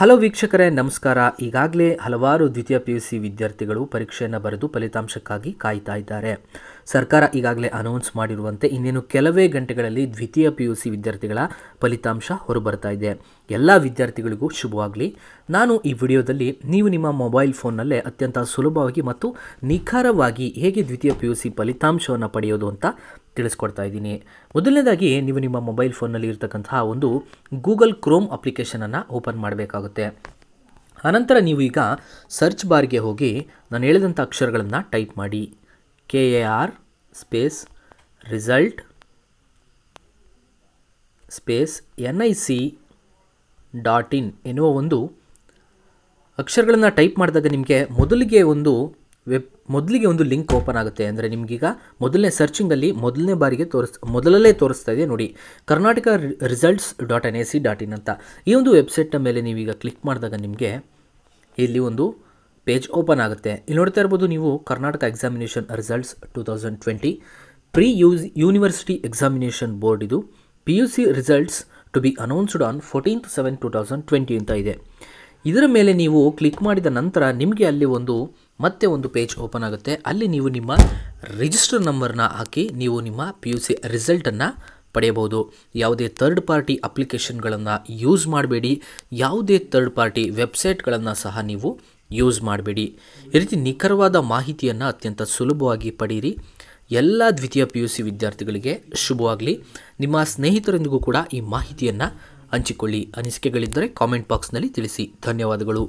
hello ವೀಕ್ಷಕರೇ ನಮಸ್ಕಾರ ಈಗಾಗಲೇ ಹಲವಾರು ದ್ವಿತೀಯ ಪಿ ಯು ಸಿ ವಿದ್ಯಾರ್ಥಿಗಳು ಪರೀಕ್ಷೆಯನ್ನು ಬರೆದು ಫಲಿತಾಂಶಕ್ಕಾಗಿ ಕಾಯ್ತಾ ಇದ್ದಾರೆ ಸರ್ಕಾರ ಈಗಾಗಲೇ ಅನೌನ್ಸ್ ಮಾಡಿರುವಂತೆ ಇನ್ನೇನು ಕೆಲವೇ ಗಂಟೆಗಳಲ್ಲಿ ದ್ವಿತೀಯ ಪಿ ಯು ಸಿ ವಿದ್ಯಾರ್ಥಿಗಳ ಫಲಿತಾಂಶ ಹೊರಬರ್ತಾ ಇದೆ ಎಲ್ಲ ವಿದ್ಯಾರ್ಥಿಗಳಿಗೂ ಶುಭವಾಗಲಿ ನಾನು ಈ ವಿಡಿಯೋದಲ್ಲಿ ನೀವು ನಿಮ್ಮ ಮೊಬೈಲ್ ಫೋನ್ನಲ್ಲೇ ಅತ್ಯಂತ ಸುಲಭವಾಗಿ ಮತ್ತು ನಿಖರವಾಗಿ ಹೇಗೆ ದ್ವಿತೀಯ ಪಿ ಯು ಸಿ ಫಲಿತಾಂಶವನ್ನು ಪಡೆಯೋದು ಅಂತ ತಿಳಿಸ್ಕೊಡ್ತಾ ಇದ್ದೀನಿ ಮೊದಲನೇದಾಗಿ ನೀವು ನಿಮ್ಮ ಮೊಬೈಲ್ ಫೋನ್ನಲ್ಲಿ ಇರತಕ್ಕಂತಹ ಒಂದು ಗೂಗಲ್ ಕ್ರೋಮ್ ಅಪ್ಲಿಕೇಶನನ್ನು ಓಪನ್ ಮಾಡಬೇಕಾಗುತ್ತೆ ಅನಂತರ ನೀವು ಈಗ ಸರ್ಚ್ ಬಾರ್ಗೆ ಹೋಗಿ ನಾನು ಹೇಳಿದಂಥ ಅಕ್ಷರಗಳನ್ನು ಟೈಪ್ ಮಾಡಿ K A R space result space N I C dot in ಎನ್ನುವ ಒಂದು ಅಕ್ಷರಗಳನ್ನು ಟೈಪ್ ಮಾಡಿದಾಗ ನಿಮಗೆ ಮೊದಲಿಗೆ ಒಂದು ವೆಬ್ ಮೊದಲಿಗೆ ಒಂದು ಲಿಂಕ್ ಓಪನ್ ಆಗುತ್ತೆ ಅಂದರೆ ನಿಮಗೀಗ ಮೊದಲನೇ ಸರ್ಚಿಂಗಲ್ಲಿ ಮೊದಲನೇ ಬಾರಿಗೆ ತೋರಿಸ್ ಮೊದಲಲ್ಲೇ ತೋರಿಸ್ತಾ ಇದೆ ನೋಡಿ Karnataka results dot N A C dot in ಅಂತ ಈ ಒಂದು ವೆಬ್ಸೈಟ್ನ ಮೇಲೆ ನೀವೀಗ ಕ್ಲಿಕ್ ಮಾಡಿದಾಗ ನಿಮಗೆ ಇಲ್ಲಿ ಒಂದು ಪೇಜ್ ಓಪನ್ ಆಗುತ್ತೆ ಇಲ್ಲಿ ನೋಡ್ತಾ ಇರ್ಬೋದು ನೀವು Karnataka examination results two thousand twenty pre use university examination board ಇದು P U C results to be announced on fourteen seven two thousand twenty ಅಂತ ಇದೆ ಇದರ ಮೇಲೆ ನೀವು ಕ್ಲಿಕ್ ಮಾಡಿದ ನಂತರ ನಿಮಗೆ ಅಲ್ಲಿ ಒಂದು ಮತ್ತೆ ಒಂದು ಪೇಜ್ ಓಪನ್ ಆಗುತ್ತೆ ಅಲ್ಲಿ ನೀವು ನಿಮ್ಮ ರಿಜಿಸ್ಟರ್ ನಂಬರ್ನ ಹಾಕಿ ನೀವು ನಿಮ್ಮ ಪಿ ಯು ಸಿ ರಿಸಲ್ಟನ್ನು ಪಡೆಯಬಹುದು ಯಾವುದೇ ಥರ್ಡ್ ಪಾರ್ಟಿ ಅಪ್ಲಿಕೇಶನ್ಗಳನ್ನು ಯೂಸ್ ಮಾಡಬೇಡಿ ಯಾವುದೇ ಥರ್ಡ್ ಪಾರ್ಟಿ ವೆಬ್ಸೈಟ್ಗಳನ್ನು ಸಹ ನೀವು ಯೂಸ್ ಮಾಡಬೇಡಿ ಈ ರೀತಿ ನಿಖರವಾದ ಮಾಹಿತಿಯನ್ನು ಅತ್ಯಂತ ಸುಲಭವಾಗಿ ಪಡೀರಿ ಎಲ್ಲ ದ್ವಿತೀಯ ಪಿ ಯು ಸಿ ವಿದ್ಯಾರ್ಥಿಗಳಿಗೆ ಶುಭವಾಗಲಿ ನಿಮ್ಮ ಸ್ನೇಹಿತರೊಂದಿಗೂ ಕೂಡ ಈ ಮಾಹಿತಿಯನ್ನು ಹಂಚಿಕೊಳ್ಳಿ ಅನಿಸಿಕೆಗಳಿದ್ದರೆ ಕಾಮೆಂಟ್ ಬಾಕ್ಸ್ನಲ್ಲಿ ತಿಳಿಸಿ ಧನ್ಯವಾದಗಳು